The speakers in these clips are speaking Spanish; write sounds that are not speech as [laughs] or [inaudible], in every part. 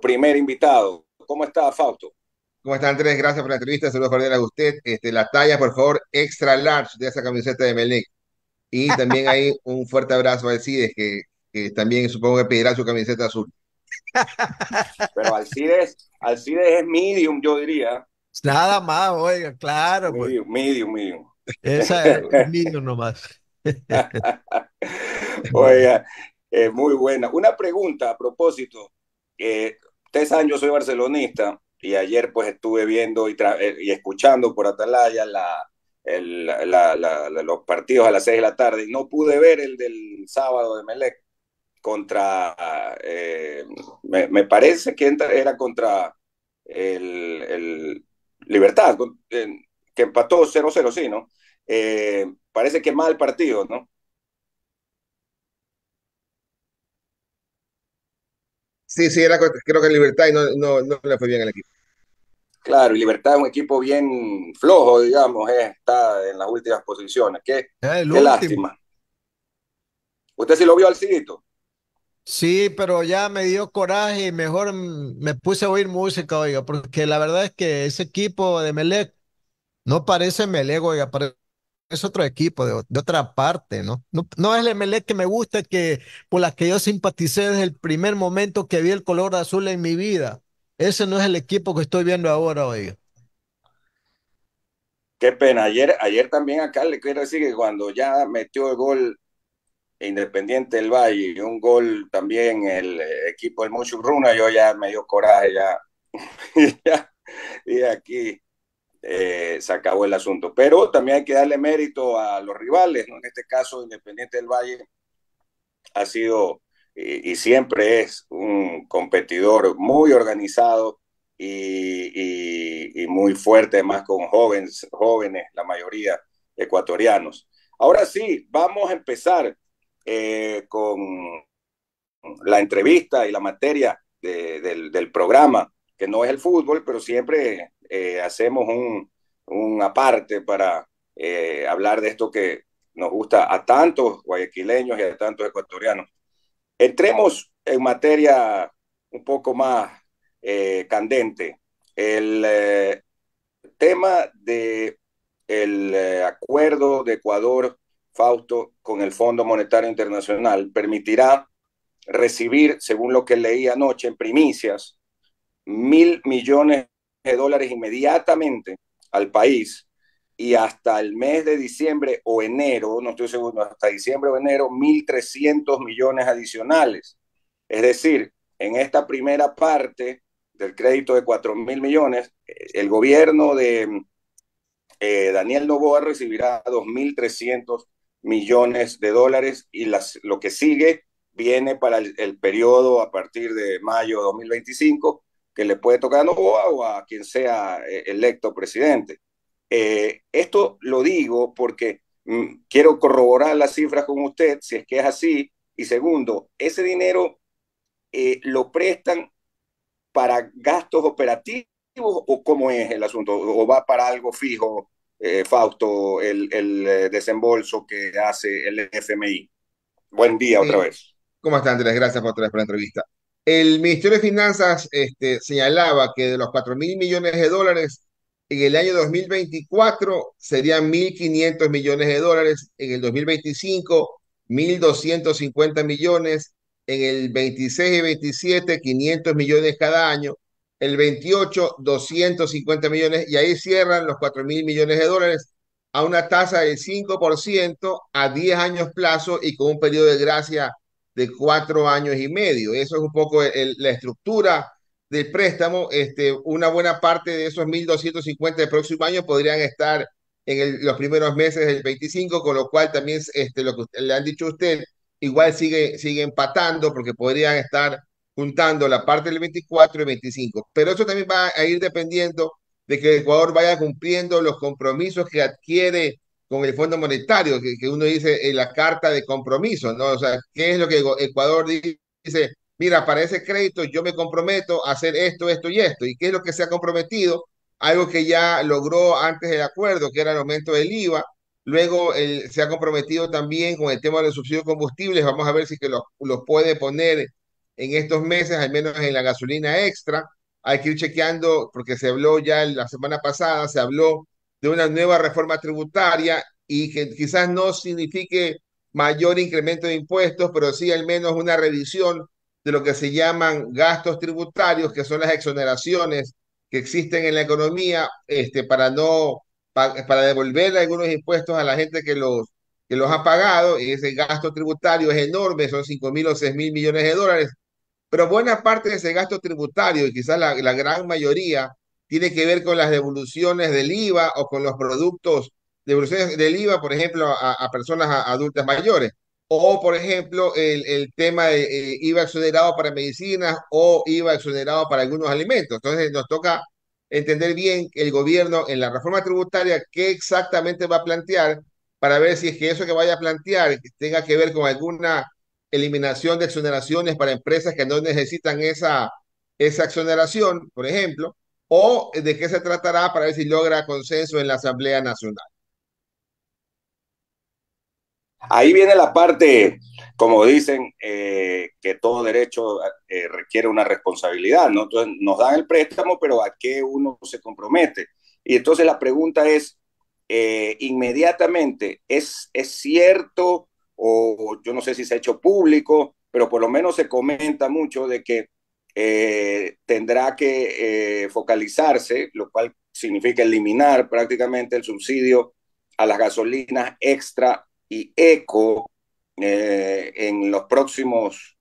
primer invitado. ¿Cómo está, Fausto? ¿Cómo está, Andrés? Gracias por la entrevista. Saludos cordiales a usted. Este, la talla, por favor, extra large de esa camiseta de Melec. Y [laughs] también hay un fuerte abrazo a Alcides, que, que también supongo que pedirá su camiseta azul. Pero Alcides, Alcides es medium, yo diría. Nada más, oiga, claro. Pues. Medium, medium, Esa es medium [laughs] nomás. [laughs] oiga, es muy buena. Una pregunta a propósito. Eh, tres años saben, soy barcelonista y ayer pues estuve viendo y, eh, y escuchando por Atalaya la, los partidos a las seis de la tarde y no pude ver el del sábado de Melec contra, eh, me, parece que era contra el, Libertad, que empató 0-0, sí, ¿no? parece que mal partido, ¿no? Sí, sí, creo que Libertad no, le fue bien al equipo. Claro, y Libertad es un equipo bien flojo, digamos, eh, está en las últimas posiciones. Qué, lástima. ¿Usted sí lo vio al Cidito? Sí, pero ya me dio coraje y mejor me puse a oír música, oiga, porque la verdad es que ese equipo de Melec no parece Melec, oiga, parece es otro equipo de, otra parte, ¿no? ¿no? es el MLE que me gusta, que por la que yo simpaticé desde el primer momento que vi el color azul en mi vida. Ese no es el equipo que estoy viendo ahora, hoy. Qué pena. Ayer, ayer también acá le quiero decir que cuando ya metió el gol Independiente del Valle, y un gol también el eh, equipo del Mucho Runa, yo ya me dio coraje, ya. [laughs] y aquí eh, se acabó el asunto. Pero también hay que darle mérito a los rivales, ¿no? en este caso Independiente del Valle ha sido y, siempre es un competidor muy organizado y, muy fuerte, además con jóvenes, jóvenes, la mayoría ecuatorianos. Ahora sí, vamos a empezar eh, con la entrevista y la materia del, del programa, que no es el fútbol, pero siempre eh, hacemos un, aparte para eh, hablar de esto que nos gusta a tantos guayaquileños y a tantos ecuatorianos. Entremos en materia un poco más eh, candente. El tema de el acuerdo de Ecuador Fausto con el Fondo Monetario Internacional permitirá recibir, según lo que leí anoche en primicias, mil millones de dólares inmediatamente al país y hasta el mes de diciembre o enero, no estoy seguro, hasta diciembre o enero, 1.300 millones adicionales. Es decir, en esta primera parte del crédito de 4.000 millones, el gobierno de eh, Daniel Novoa recibirá 2.300 millones de dólares y las, lo que sigue viene para el, el periodo a partir de mayo de 2025 que le puede tocar a Novoa o a quien sea eh, electo presidente. Eh, esto lo digo porque mm, quiero corroborar las cifras con usted, si es que es así. Y segundo, ese dinero eh, lo prestan para gastos operativos o cómo es el asunto, o va para algo fijo, Fausto, el, el, desembolso que hace el FMI. Buen día otra vez. ¿Cómo están, Andrés? Gracias por, otra vez por la entrevista. El Ministerio de Finanzas este, señalaba que de los 4 mil millones de dólares en el año 2024 serían 1.500 millones de dólares, en el 2025 1.250 millones, en el 26 y 27 500 millones cada año, el 28 250 millones y ahí cierran los 4 mil millones de dólares a una tasa del 5% a 10 años plazo y con un periodo de gracia de cuatro años y medio. Eso es un poco la estructura del préstamo. Este, una buena parte de esos 1.250 del próximo año podrían estar en los primeros meses del 25, con lo cual también este, lo que le han dicho a usted, igual sigue, sigue empatando porque podrían estar juntando la parte del 24 y 25. Pero eso también va a ir dependiendo de que el Ecuador vaya cumpliendo los compromisos que adquiere con el Fondo Monetario, que, uno dice en eh, la carta de compromiso, ¿no? O sea, ¿qué es lo que Ecuador dice? Mira, para ese crédito yo me comprometo a hacer esto, esto y esto. ¿Y qué es lo que se ha comprometido? Algo que ya logró antes del acuerdo, que era el aumento del IVA. Luego se ha comprometido también con el tema de los subsidios combustibles. Vamos a ver si que los, los puede poner en estos meses, al menos en la gasolina extra. Hay que ir chequeando, porque se habló ya la semana pasada, se habló de una nueva reforma tributaria y que quizás no signifique mayor incremento de impuestos, pero sí al menos una revisión de lo que se llaman gastos tributarios, que son las exoneraciones que existen en la economía, este, para no para devolver algunos impuestos a la gente que los que los ha pagado, y ese gasto tributario es enorme, son 5 mil o 6 mil millones de dólares, pero buena parte de ese gasto tributario, y quizás la, la gran mayoría, tiene que ver con las devoluciones del IVA o con los productos devoluciones del IVA, por ejemplo, a, personas adultas mayores. O, por ejemplo, el, tema de eh, IVA exonerado para medicinas o IVA exonerado para algunos alimentos. Entonces, nos toca entender bien el gobierno en la reforma tributaria qué exactamente va a plantear para ver si es que eso que vaya a plantear tenga que ver con alguna eliminación de exoneraciones para empresas que no necesitan esa, esa exoneración, por ejemplo, o de qué se tratará para ver si logra consenso en la Asamblea Nacional. Ahí viene la parte, como dicen, eh, que todo derecho eh, requiere una responsabilidad, ¿no? nos dan el préstamo, pero ¿a qué uno se compromete? Y entonces la pregunta es, eh, inmediatamente, ¿es, ¿es cierto o yo no sé si se ha hecho público, pero por lo menos se comenta mucho de que eh, tendrá que eh, focalizarse, lo cual significa eliminar prácticamente el subsidio a las gasolinas extra y eco eh, en los próximos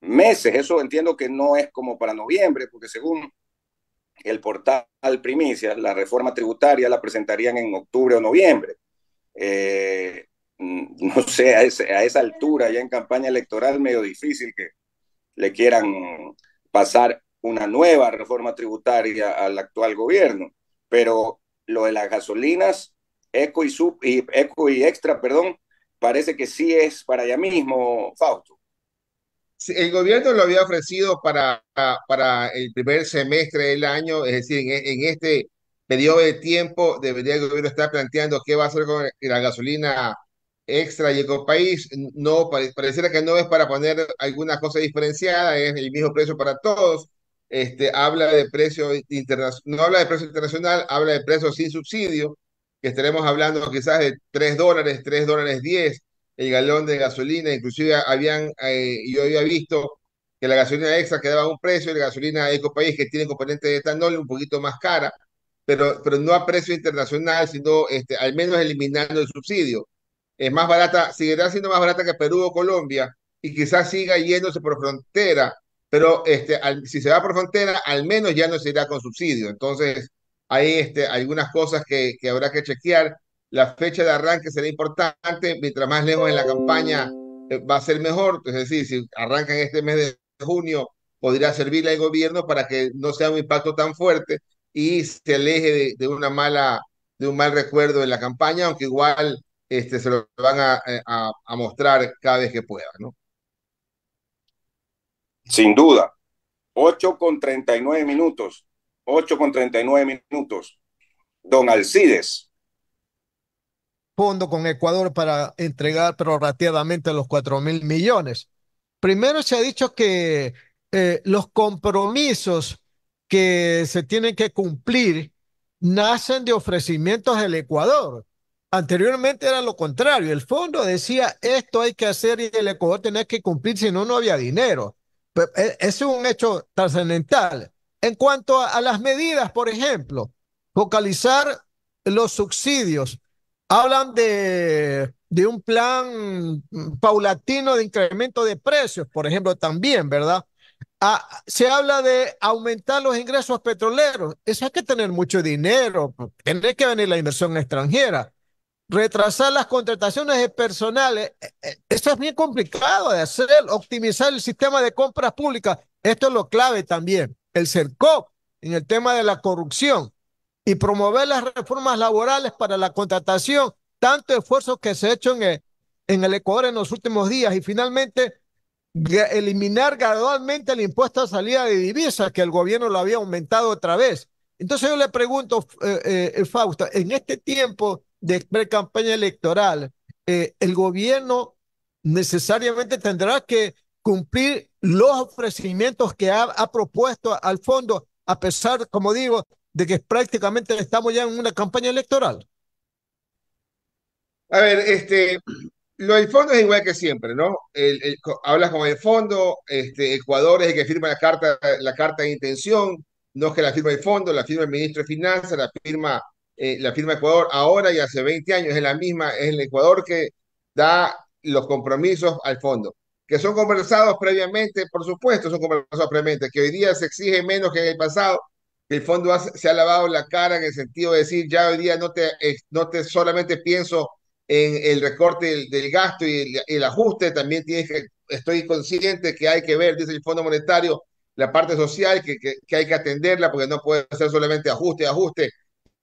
meses. Eso entiendo que no es como para noviembre, porque según el portal Primicia la reforma tributaria la presentarían en octubre o noviembre. no sé, a esa altura, ya en campaña electoral, medio difícil que, le quieran pasar una nueva reforma tributaria al actual gobierno. Pero lo de las gasolinas, eco y, sub, eco y extra, perdón, parece que sí es para allá mismo, Fausto. el gobierno lo había ofrecido para, para el primer semestre del año, es decir, en, en este periodo de tiempo debería el gobierno estar planteando qué va a hacer con la gasolina extra y ecopaís, no, pareciera que no es para poner alguna cosa diferenciada, es el mismo precio para todos. Este, habla de precio internacional, no habla de precio internacional, habla de precio sin subsidio, que estaremos hablando quizás de 3 dólares, 3 dólares 10 el galón de gasolina, inclusive habían, eh, yo había visto que la gasolina extra quedaba a un precio, y la gasolina ecopaís que tiene componente de etanol un poquito más cara, pero, pero no a precio internacional, sino este, al menos eliminando el subsidio es más barata, seguirá siendo más barata que Perú o Colombia y quizás siga yéndose por frontera, pero este, si se va por frontera, al menos ya no se irá con subsidio. Entonces, hay este, algunas cosas que, que habrá que chequear. La fecha de arranque será importante, mientras más lejos en la campaña eh, va a ser mejor. Es decir, si arranca en este mes de junio, podría servirle al gobierno para que no sea un impacto tan fuerte y se aleje de una mala, de un mal recuerdo en la campaña, aunque igual este, se lo van a, eh, mostrar cada vez que puedan, ¿no? Sin duda. 8 con 39 minutos. 8 con 39 minutos. Don Alcides. Fondo con Ecuador para entregar prorrateadamente los 4 mil millones. Primero se ha dicho que eh, los compromisos que se tienen que cumplir nacen de ofrecimientos del Ecuador. Anteriormente era lo contrario, el fondo decía esto hay que hacer y el Ecuador tenía que cumplir, si no, no había dinero. Eh, es un hecho trascendental. En cuanto a, las medidas, por ejemplo, focalizar los subsidios. Hablan de, un plan paulatino de incremento de precios, por ejemplo, también, ¿verdad? Ah, se habla de aumentar los ingresos petroleros. Eso hay que tener mucho dinero, tendría que venir la inversión extranjera retrasar las contrataciones de personal. Eh, eh, Esto es bien complicado de hacer, optimizar el sistema de compras públicas. Esto es lo clave también. El CERCOP en el tema de la corrupción y promover las reformas laborales para la contratación, tanto esfuerzo que se ha hecho en el, Ecuador en los últimos días. Y finalmente, eliminar gradualmente el impuesto a salida de divisas, que el gobierno lo había aumentado otra vez. Entonces yo le pregunto, eh, Fausto Fausta, en este tiempo de pre-campaña electoral, eh, el gobierno necesariamente tendrá que cumplir los ofrecimientos que ha, propuesto al fondo, a pesar, como digo, de que prácticamente estamos ya en una campaña electoral. A ver, este, lo del fondo es igual que siempre, ¿no? hablas con el fondo, este, Ecuador es el que firma la carta, la carta de intención, no es que la firma el fondo, la firma el ministro de Finanzas, la firma eh, la firma Ecuador ahora y hace 20 años es la misma, es el Ecuador que da los compromisos al fondo, que son conversados previamente, por supuesto, son conversados previamente, que hoy día se exige menos que en el pasado, que el fondo se ha lavado la cara en el sentido de decir, ya hoy día no te, no te solamente pienso en el recorte del, gasto y el, ajuste, también tienes que, estoy consciente que hay que ver, dice el Fondo Monetario, la parte social, que, que, que hay que atenderla porque no puede ser solamente ajuste, ajuste,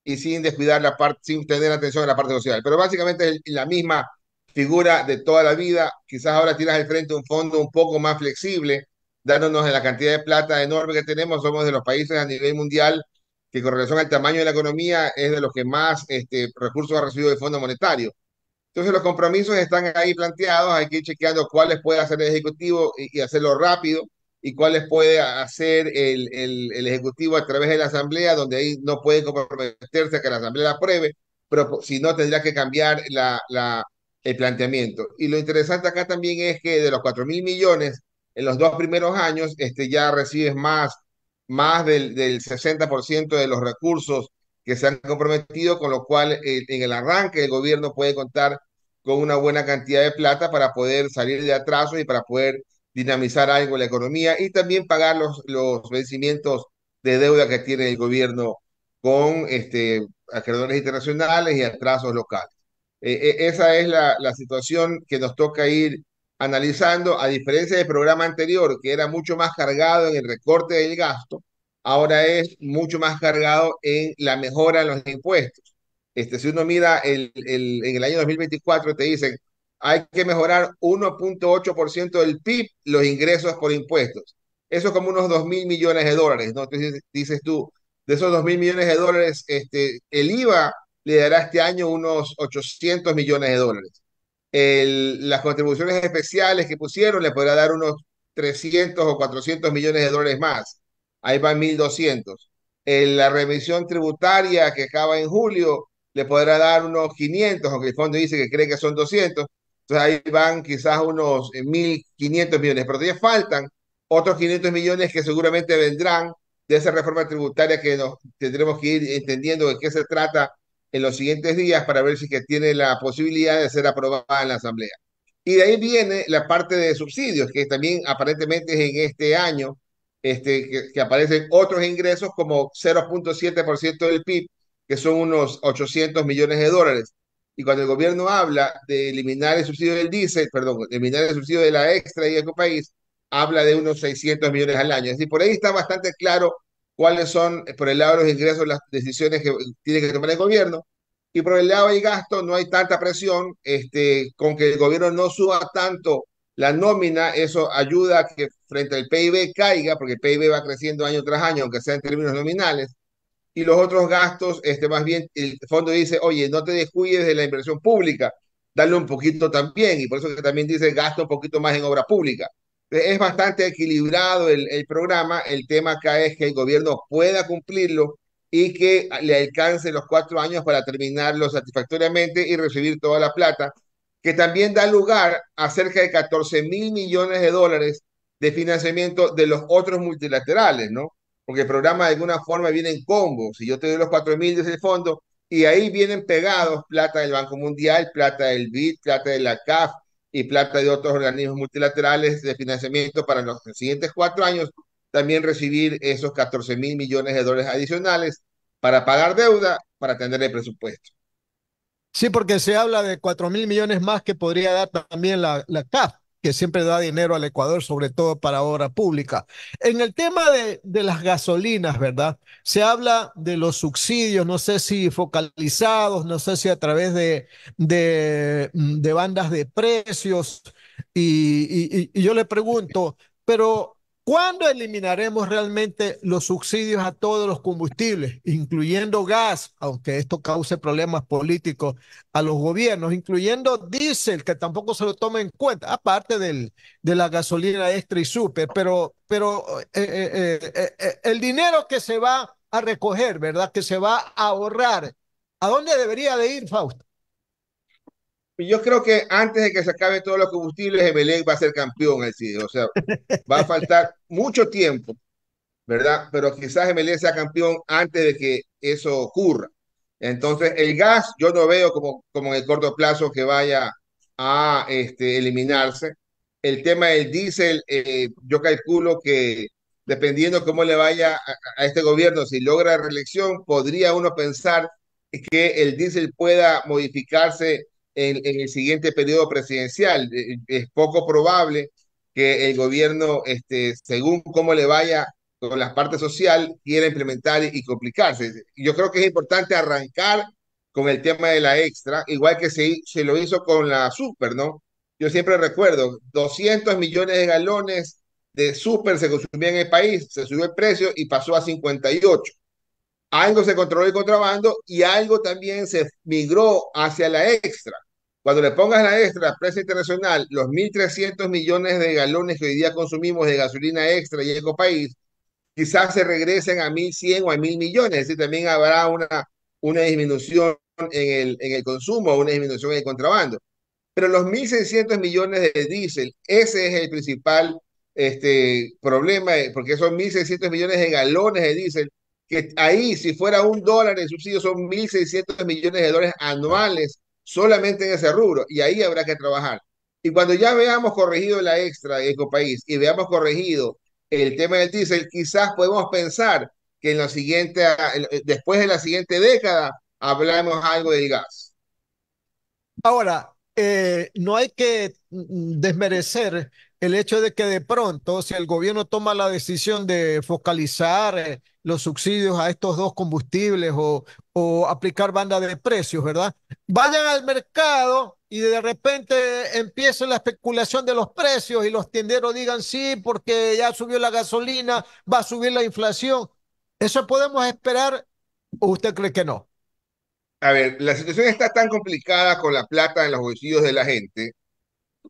y sin descuidar la parte, sin tener atención a la parte social. Pero básicamente es la misma figura de toda la vida. Quizás ahora tiras al frente un fondo un poco más flexible, dándonos la cantidad de plata enorme que tenemos. Somos de los países a nivel mundial que con relación al tamaño de la economía es de los que más este, recursos ha recibido el Fondo Monetario. Entonces los compromisos están ahí planteados, hay que ir chequeando cuáles puede hacer el Ejecutivo y hacerlo rápido y cuáles puede hacer el, el, el, Ejecutivo a través de la Asamblea, donde ahí no puede comprometerse a que la Asamblea la apruebe, pero si no tendrá que cambiar la, la, el planteamiento. Y lo interesante acá también es que de los 4 mil millones, en los dos primeros años, este, ya recibes más, más del, del 60% de los recursos que se han comprometido, con lo cual en el arranque el gobierno puede contar con una buena cantidad de plata para poder salir de atraso y para poder dinamizar algo la economía y también pagar los, vencimientos de deuda que tiene el gobierno con este, acreedores internacionales y atrasos locales. E, e, esa es la, situación que nos toca ir analizando, a diferencia del programa anterior, que era mucho más cargado en el recorte del gasto, ahora es mucho más cargado en la mejora de los impuestos. Este, si uno mira el, el, en el año 2024, te dicen, hay que mejorar 1.8% del PIB los ingresos por impuestos. Eso es como unos 2 mil millones de dólares, ¿no? Entonces dices tú, de esos 2 mil millones de dólares, este, el IVA le dará este año unos 800 millones de dólares. las contribuciones especiales que pusieron le podrá dar unos 300 o 400 millones de dólares más. Ahí van 1.200. La remisión tributaria que acaba en julio le podrá dar unos 500, aunque el fondo dice que cree que son 200. Entonces ahí van quizás unos 1.500 eh, millones, pero todavía faltan otros 500 millones que seguramente vendrán de esa reforma tributaria que tendremos que ir entendiendo de qué se trata en los siguientes días para ver si que tiene la posibilidad de ser aprobada en la Asamblea. Y de ahí viene la parte de subsidios, que también aparentemente es en este año, este, que, que aparecen otros ingresos como 0.7% del PIB, que son unos 800 millones de dólares. Y cuando el gobierno habla de eliminar el subsidio del diésel, perdón, eliminar el subsidio de la extra y eco país, habla de unos 600 millones al año. Es decir, por ahí está bastante claro cuáles son, eh, por el lado de los ingresos, las decisiones que tiene que tomar el gobierno. Y por el lado del gasto no hay tanta presión, este, con que el gobierno no suba tanto la nómina, eso ayuda a que frente al PIB caiga, porque el PIB va creciendo año tras año, aunque sea en términos nominales y los otros gastos, este, más bien el fondo dice, oye, no te descuides de la inversión pública, dale un poquito también, y por eso que también dice, gasto un poquito más en obra pública. Es bastante equilibrado el, el programa, el tema acá es que el gobierno pueda cumplirlo y que le alcance los cuatro años para terminarlo satisfactoriamente y recibir toda la plata, que también da lugar a cerca de 14 mil millones de dólares de financiamiento de los otros multilaterales, ¿no? porque el programa de alguna forma viene en combo. Si yo te doy los 4 mil desde el fondo, y ahí vienen pegados plata del Banco Mundial, plata del BID, plata de la CAF y plata de otros organismos multilaterales de financiamiento para los siguientes cuatro años, también recibir esos 14 mil millones de dólares adicionales para pagar deuda, para tener el presupuesto. Sí, porque se habla de 4 mil millones más que podría dar también la CAF que siempre da dinero al Ecuador, sobre todo para obra pública. En el tema de, de las gasolinas, ¿verdad? Se habla de los subsidios, no sé si focalizados, no sé si a través de, de, mm, bandas de precios. y yo le pregunto, pero ¿Cuándo eliminaremos realmente los subsidios a todos los combustibles, incluyendo gas, aunque esto cause problemas políticos a los gobiernos, incluyendo diésel, que tampoco se lo toma en cuenta, aparte de la gasolina extra y super, pero, pero eh, eh, eh, el dinero que se va a recoger, ¿verdad? Que se va a ahorrar, ¿a dónde debería de ir, Fausto? yo creo que antes de que se acaben todos los combustibles, Emelec va a ser campeón, O sea, va a faltar [laughs] mucho tiempo, ¿verdad? Pero quizás Emelec sea campeón antes de que eso ocurra. Entonces, el gas yo no veo como, como en el corto plazo que vaya a este, eliminarse. El tema del diésel, eh, yo calculo que dependiendo cómo le vaya a, a, este gobierno, si logra reelección, podría uno pensar que el diésel pueda modificarse en, el siguiente periodo presidencial. Eh, eh, es poco probable que el gobierno, este, según cómo le vaya con la parte social, quiera implementar y complicarse. Yo creo que es importante arrancar con el tema de la extra, igual que se, se lo hizo con la super, ¿no? Yo siempre recuerdo, 200 millones de galones de super se consumían en el país, se subió el precio y pasó a 58 algo se controló el contrabando y algo también se migró hacia la extra. Cuando le pongas la extra, precio internacional, los 1.300 millones de galones que hoy día consumimos de gasolina extra y país, quizás se regresen a 1.100 o a 1.000 millones. Es también habrá una, una disminución en el, en el consumo, una disminución en el contrabando. Pero los 1.600 millones de diésel, ese es el principal este, problema, eh, porque son 1.600 millones de galones de diésel ahí si fuera un dólar en subsidio son 1.600 millones de dólares anuales solamente en ese rubro y ahí habrá que trabajar. Y cuando ya veamos corregido la extra de este Ecopaís y veamos corregido el tema del diésel, quizás podemos pensar que en la siguiente, eh, después de la siguiente década hablamos algo del gas. Ahora, eh, no hay que mm, desmerecer el hecho de que de pronto, si el gobierno toma la decisión de focalizar eh, los subsidios a estos dos combustibles o, aplicar banda de precios, ¿verdad? Vayan al mercado y de repente empiece la especulación de los precios y los tenderos digan sí, porque ya subió la gasolina, va a subir la inflación. ¿Eso podemos esperar o usted cree que no? A ver, la situación está tan complicada con la plata en los bolsillos de la gente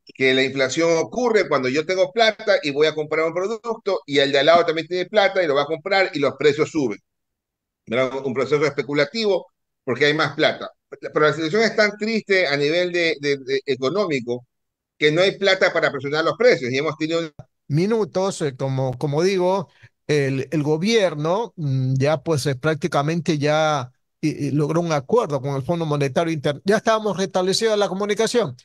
que la inflación ocurre cuando yo tengo plata y voy a comprar un producto y el de al lado también tiene plata y lo va a comprar y los precios suben. ¿Verdad? Un proceso especulativo porque hay más plata. Pero la situación es tan triste a nivel de, económico que no hay plata para presionar los precios y hemos tenido... Minutos, eh, como, como digo, el, el gobierno mm, ya pues eh, prácticamente ya eh, logró un acuerdo con el Fondo Monetario Interno Ya estábamos restablecida la comunicación.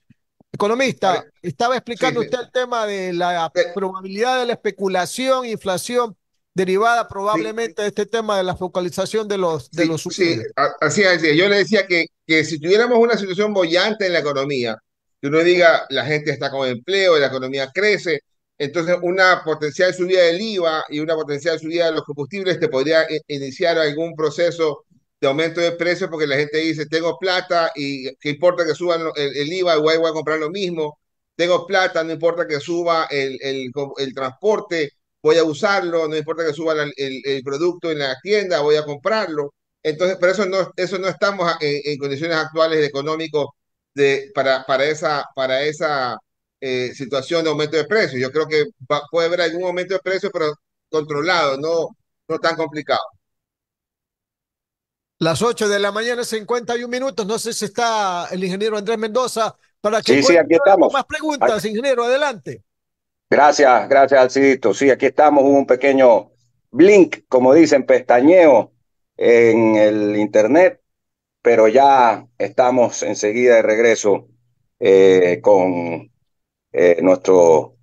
Economista, estaba explicando usted el tema de la eh. probabilidad de la especulación, inflación derivada probablemente de este tema de la focalización de los de sí, los subsidios. así es. Yo le decía que, que si tuviéramos una situación bollante en la economía, que uno diga la gente está con empleo, la economía crece, entonces una potencial subida del IVA y una potencial subida de los combustibles te podría iniciar algún proceso de aumento de precios porque la gente dice, tengo plata y qué importa que suba el, IVA, igual voy a comprar lo mismo, tengo plata, no importa que suba el, el, transporte, voy a usarlo, no importa que suba el, producto en la tienda, voy a comprarlo. Entonces, por eso no, eso no estamos en, condiciones actuales económicas de, para, para esa, para esa eh, situación de aumento de precios. Yo creo que puede haber algún aumento de precios, pero controlado, no, no tan complicado. Las 8 de la mañana, 51 minutos. No sé si está el ingeniero Andrés Mendoza para que sí, sí, aquí estamos. más preguntas, ingeniero. Adelante. Gracias, gracias, Alcidito. Sí, aquí estamos. Hubo un pequeño blink, como dicen, pestañeo en el internet, pero ya estamos enseguida de regreso eh, con eh, nuestro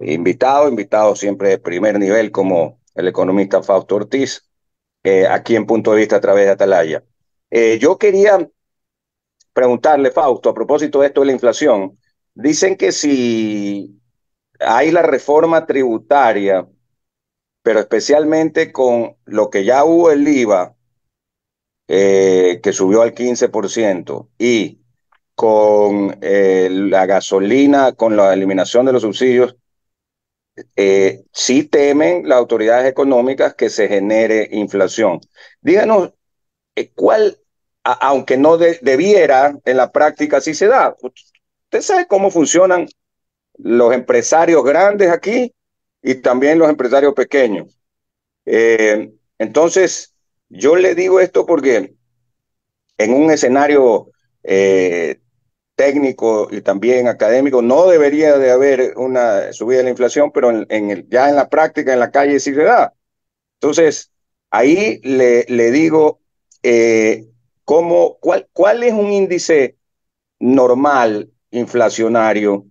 invitado, invitado siempre de primer nivel como el economista Fausto Ortiz, eh, aquí en Punto de Vista a través de Atalaya. Eh, yo quería preguntarle, Fausto, a propósito de esto de la inflación, dicen que si hay la reforma tributaria, pero especialmente con lo que ya hubo el IVA, eh, que subió al 15%, y con la gasolina, con la eliminación de los subsidios, eh, si temen las autoridades económicas que se genere inflación. Díganos, eh, ¿cuál, aunque no debiera, en la práctica sí se da? Usted sabe cómo funcionan los empresarios grandes aquí y también los empresarios pequeños. Eh, entonces, yo le digo esto porque en un escenario eh, técnico y también académico, no debería de haber una subida de la inflación, pero en, el, ya en la práctica, en la calle sí se da. Entonces, ahí le, le digo, eh, cuál, ¿cuál es un índice normal inflacionario?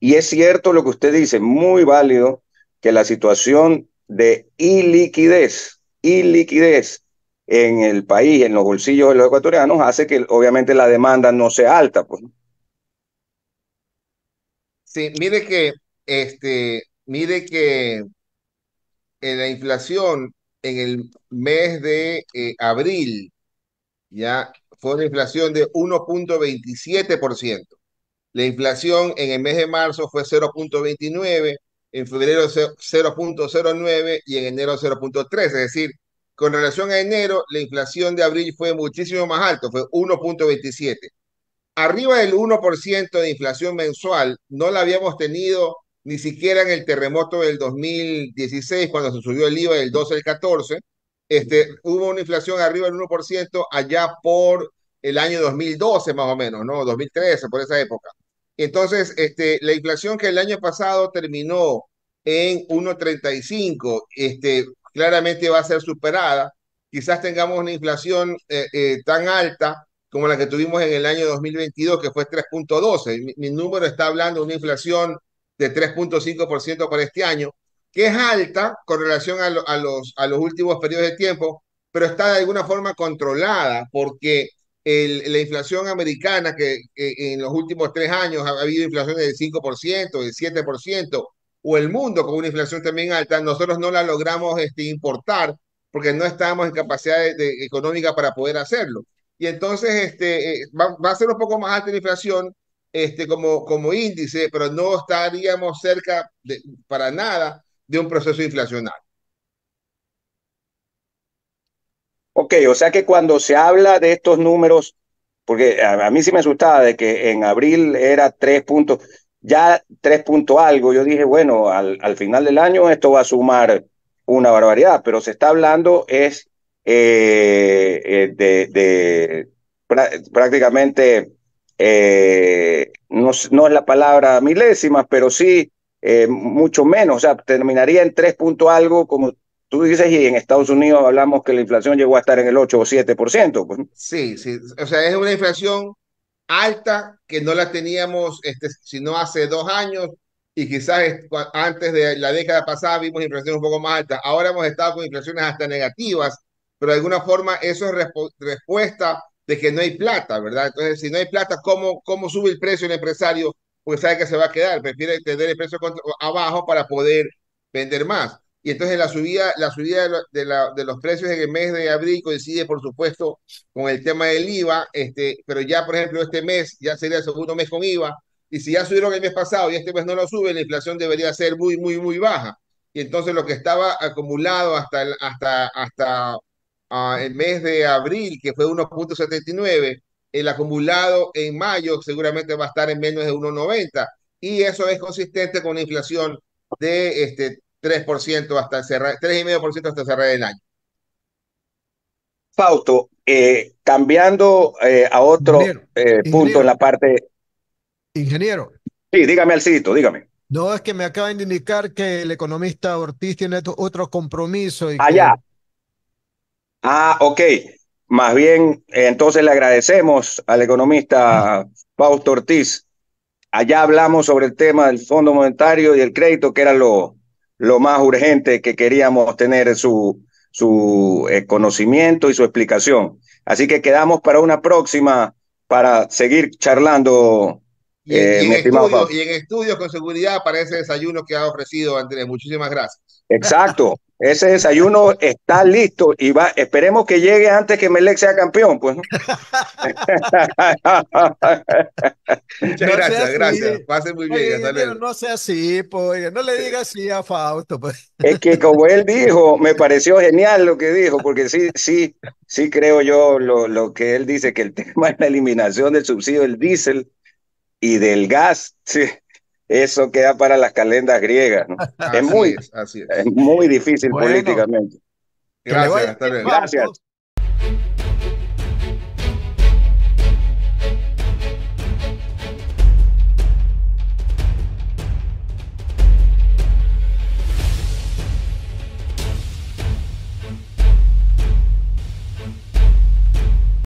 Y es cierto lo que usted dice, muy válido, que la situación de iliquidez, iliquidez, en el país, en los bolsillos de los ecuatorianos, hace que obviamente la demanda no sea alta. Pues. Este, mire que, este, mire que en eh, la inflación en el mes de eh, abril, ya fue una inflación de 1.27%. La inflación en el mes de marzo fue 0.29%, en febrero 0.09% y en enero 0.3%. Es decir, con relación a enero, la inflación de abril fue muchísimo más alta, fue 1.27% arriba del 1% de inflación mensual, no la habíamos tenido ni siquiera en el terremoto del 2016, cuando se subió el IVA del 12 al 14, este, hubo una inflación arriba del 1% allá por el año 2012 más o menos, ¿no? 2013, por esa época. Entonces, este, la inflación que el año pasado terminó en 1.35, este, claramente va a ser superada. Quizás tengamos una inflación eh, eh, tan alta como la que tuvimos en el año 2022, que fue 3.12. Mi, número está hablando de una inflación de 3.5% para este año, que es alta con relación a, los, a los últimos periodos de tiempo, pero está de alguna forma controlada porque el, la inflación americana, que, en los últimos tres años ha, habido inflaciones del 5%, del 7%, o el mundo con una inflación también alta, nosotros no la logramos este, importar porque no estábamos en capacidad económica para poder hacerlo. Y entonces este, eh, va, a ser un poco más alta la inflación este, como, como índice, pero no estaríamos cerca de, para nada de un proceso inflacional. Ok, o sea que cuando se habla de estos números, porque a, mí sí me asustaba de que en abril era tres puntos, ya tres puntos algo, yo dije, bueno, al, al final del año esto va a sumar una barbaridad, pero se está hablando es eh, eh, de, de prácticamente, eh, no, no, es la palabra milésimas, pero sí mucho menos, o sea, terminaría en tres punto algo, como tú dices, y en Estados Unidos hablamos que la inflación llegó a estar en el 8 o 7%. Pues. Sí, sí, o sea, es una inflación alta que no la teníamos, este, sino hace dos años, y quizás antes de la década pasada vimos inflación un poco más alta Ahora hemos estado con inflaciones hasta negativas pero de alguna forma eso es respuesta de que no hay plata, ¿verdad? Entonces, si no hay plata, ¿cómo, cómo sube el precio el empresario? Porque sabe que se va a quedar, prefiere tener el precio abajo para poder vender más. Y entonces la subida, la subida de, los precios en el mes de abril coincide, por supuesto, con el tema del IVA, este, pero ya, por ejemplo, este mes ya sería el segundo mes con IVA, y si ya subieron el mes pasado y este mes no lo suben, la inflación debería ser muy, muy, muy baja. Y entonces lo que estaba acumulado hasta, hasta, hasta el mes de abril, que fue 1.79, el acumulado en mayo seguramente va a estar en menos de 1.90 y eso es consistente con una inflación de este 3% hasta cerrar, 3,5% hasta cerrar el año. Fausto, eh, cambiando eh, a otro eh, punto en la parte. Ingeniero. Sí, dígame Alcidito, dígame. No, es que me acaban de indicar que el economista Ortiz tiene otro compromiso. Allá. Ah, Ah, ok. Más bien, entonces le agradecemos al economista Fausto Ortiz. Allá hablamos sobre el tema del Fondo Monetario y el crédito, que era lo, lo más urgente que queríamos tener su, su eh, conocimiento y su explicación. Así que quedamos para una próxima para seguir charlando. Y, en, eh, y en estudios con seguridad para ese desayuno que ha ofrecido Andrés. Muchísimas gracias. Exacto. Ese desayuno está listo y va, esperemos que llegue antes que Melec sea campeón, pues. gracias, gracias. Pase muy bien. No sea así, pues, no le diga así a Fausto. Pues. Es que como él dijo, me pareció genial lo que dijo, porque sí, sí, sí creo yo lo, lo que él dice, que el [laughs] tema es la eliminación del subsidio del diésel y del gas, sí, eso queda para las calendas griegas. es, muy, es, muy difícil políticamente. Gracias.